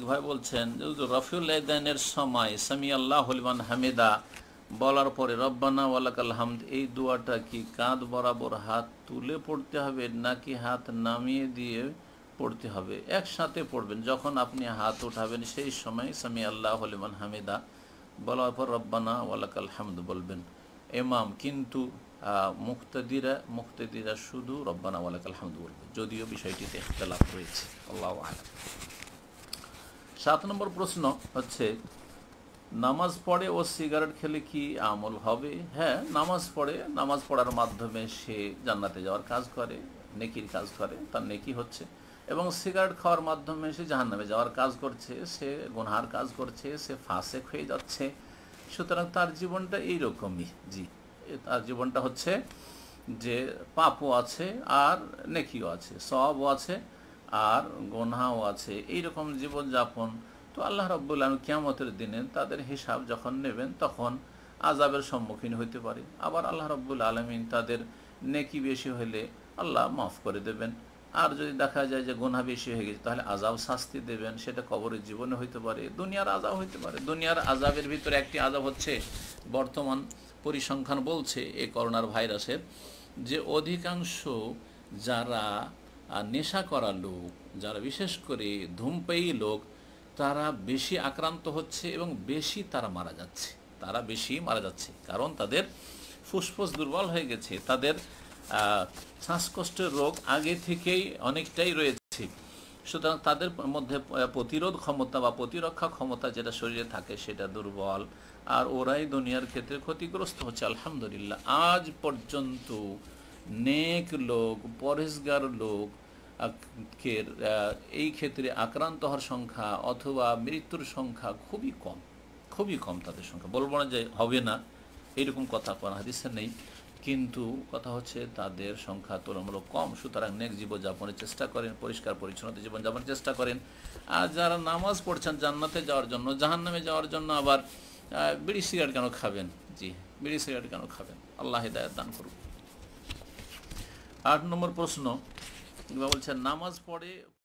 এক ভাই বলছেন রফিউল এদানের সময় সামি আল্লাহ হলিমান হামিদা বলার পরে রব্বানা ওয়ালাকাল হামদ এই দোয়াটা কি কাঁধ বরাবর হাত তুলে পড়তে হবে নাকি হাত নামিয়ে দিয়ে পড়তে হবে একসাথে পড়বেন যখন আপনি হাত উঠাবেন সেই সময় সামি আল্লাহ হলিমান হামিদা বলার পর রব্বানা ওয়ালাকাল হামদ বলবেন এমাম কিন্তু মুক্তদিরা মুক্তদিরা শুধু রব্বানা ওয়ালাকাল হামদ বলবে যদিও বিষয়টিতে লাভ রয়েছে আল্লাহ আলম সাত নম্বর প্রশ্ন হচ্ছে নামাজ পড়ে ও সিগারেট খেলে কি আমল হবে হ্যাঁ নামাজ পড়ে নামাজ পড়ার মাধ্যমে সে জান্নাতে যাওয়ার কাজ করে নেকির কাজ করে তার নেকি হচ্ছে এবং সিগারেট খাওয়ার মাধ্যমে সে জাহান্নামে যাওয়ার কাজ করছে সে গুনহার কাজ করছে সে ফাঁসে হয়ে যাচ্ছে সুতরাং তার জীবনটা এইরকমই জি তার জীবনটা হচ্ছে যে পাপও আছে আর নেকিও আছে সবও আছে আর গোনাও আছে এই রকম জীবনযাপন তো আল্লাহ রব্বুল আলম কিয়ামতের দিনে তাদের হিসাব যখন নেবেন তখন আজাবের সম্মুখীন হইতে পারে আবার আল্লাহ রব্বুল আলমিন তাদের নেকি বেশি হলে আল্লাহ মাফ করে দেবেন আর যদি দেখা যায় যে গোনা বেশি হয়ে গেছে তাহলে আজাব শাস্তি দেবেন সেটা কবরের জীবনে হইতে পারে দুনিয়ার আজাব হইতে পারে দুনিয়ার আজাবের ভিতরে একটি আজাব হচ্ছে বর্তমান পরিসংখ্যান বলছে এই করোনার ভাইরাসের যে অধিকাংশ যারা আর নেশা করা লোক যারা বিশেষ করে ধূমপেয়ী লোক তারা বেশি আক্রান্ত হচ্ছে এবং বেশি তারা মারা যাচ্ছে তারা বেশি মারা যাচ্ছে কারণ তাদের ফুসফুস দুর্বল হয়ে গেছে তাদের শ্বাসকষ্টের রোগ আগে থেকেই অনেকটাই রয়েছে সুতরাং তাদের মধ্যে প্রতিরোধ ক্ষমতা বা প্রতিরক্ষা ক্ষমতা যেটা শরীরে থাকে সেটা দুর্বল আর ওরাই দুনিয়ার ক্ষেত্রে ক্ষতিগ্রস্ত হচ্ছে আলহামদুলিল্লাহ আজ পর্যন্ত নেক লোক পরেশগার লোক এই ক্ষেত্রে আক্রান্ত হওয়ার সংখ্যা অথবা মৃত্যুর সংখ্যা খুবই কম খুবই কম তাদের সংখ্যা বলবো না যে হবে না এরকম কথা করা হাদিসে নেই কিন্তু কথা হচ্ছে তাদের সংখ্যা তুলনামূলক কম সুতরাং নেক জীবনযাপনের চেষ্টা করেন পরিষ্কার পরিচ্ছন্নতা জীবনযাপনের চেষ্টা করেন আর যারা নামাজ পড়ছেন জান্নাতে যাওয়ার জন্য জাহান্নামে যাওয়ার জন্য আবার বিড়ি সিগারেট কেন খাবেন জি বিড়ি সিগারেট কেন খাবেন আল্লাহ হেদায়ত দান করুন আট নম্বর প্রশ্ন বলছেন নামাজ পড়ে